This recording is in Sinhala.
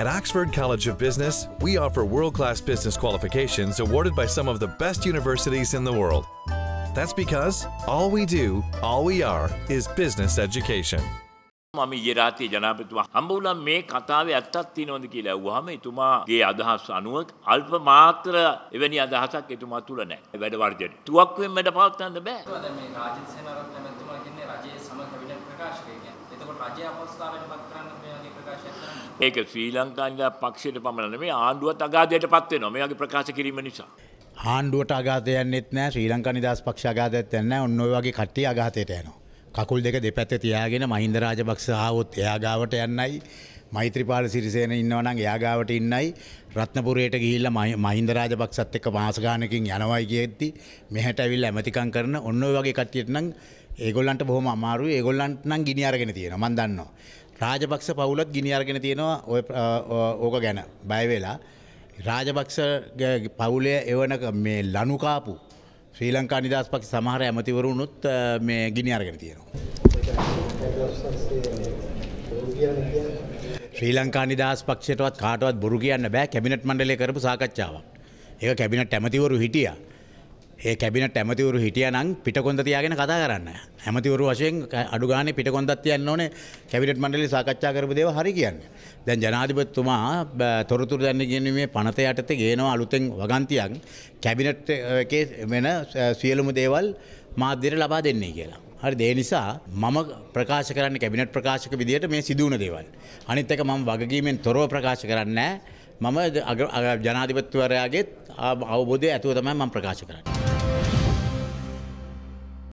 At Oxford College of Business, we offer world-class business qualifications awarded by some of the best universities in the world. That's because all we do, all we are, is business education. මම හම්බුණා මේ කතාවේ ඇත්තක් තියෙනවද කියලා එතුමාගේ අදහස් අනුව අල්ප මාත්‍ර එවැනි අදහසක් එතුමා නැහැ වැඩ වර්ජන. තුවක් බෑ. දැන් මේ කියන්නේ රජයේ සම කැබිනට් ප්‍රකාශකයෙක්. එතකොට රජයේ පත් කරන්න ඒක ශ්‍රී ලංකානිදා පක්ෂයට පමණ නෙමෙයි ආණ්ඩුවත් අගාධයටපත් වෙනවා මේ වගේ ප්‍රකාශ කිරීම නිසා. ආණ්ඩුවට අගාධයන්නෙත් නැහැ ශ්‍රී ලංකා නිදහස් පක්ෂ අගාධයත් නැහැ ඔන්න ඔය වගේ කට්ටිය අගාධයට යනවා. කකුල් දෙක දෙපැත්තේ තියාගෙන මහින්ද රාජපක්ෂ ආවොත් එයා ගාවට යන්නයි මෛත්‍රපාල සිරිසේන ඉන්නවනම් එයාගාවට ඉන්නයි රත්නපුරයට ගිහිල්ල මහින්ද රාජපක්ෂත් එක්ක මාසගානකින් යනවයි කියෙද්දි මෙහැට ඇවිල් ඇමතිකං කරන ඔන්න වගේ කට්ටියට නම් ඒගොල්ලන්ට බොහොම අමාරු ඒගොල්ලන්ට නම් ගිනි අරගෙන තියෙන මන් දන්නවා. රාජපක්ෂ පවුලත් ගිනි අරගෙන තියෙනවා ඔය ඕක ගැන බයවෙලා රාජපක්ෂ පවුලය එවන මේ ලනුකාපු ශ්‍රී ලංකා නිදහස් පක්ෂ සමහර ඇමතිවරුණුත් මේ ගිනි අරගෙන තියෙනවා. ශ්‍රී ලංකා නිදහස් පක්ෂයටවත් කාටවත් බොරු කියන්න බෑ කැබිනට් මණ්ඩලය කරපු සාකච්ඡාවක්. ඒක කැබිනට් ඇමතිවරු හිටියා. ඒ කැබිනට ඇමතිවරු හිටියනම් පිටකොන්ද තියාගෙන කතා කරන්න. ඇමතිවරු වශයෙන් අඩු ගානේ පිටකොන්දක් තියන්න ඕනේ කැබිනට් මණ්ඩලේ සාකච්ඡා කරපු දේව හරි කියන්නේ. දැන් ජනාධිපතිතුමා තොරතුරු දැන ගැනීමේ පනත යටතේ ගේනවා අලුතෙන් වගන්තියක් කැබිනට් එකේ වෙන සියලුම දේවල් මාධ්‍යයට ලබා දෙන්නේ කියලා. හරි දේ නිසා මම ප්‍රකාශ කරන්න කැබිනට් ප්‍රකාශක විදියට මේ සිදුවන දේවල්. අනිත් එක මම වගකීමෙන් තොරව ප්‍රකාශ කරන්නේ මම ජනාධිපතිවරයාගේ අවබෝධය ඇතුව තමයි මම ප්‍රකාශ කරන්නේ.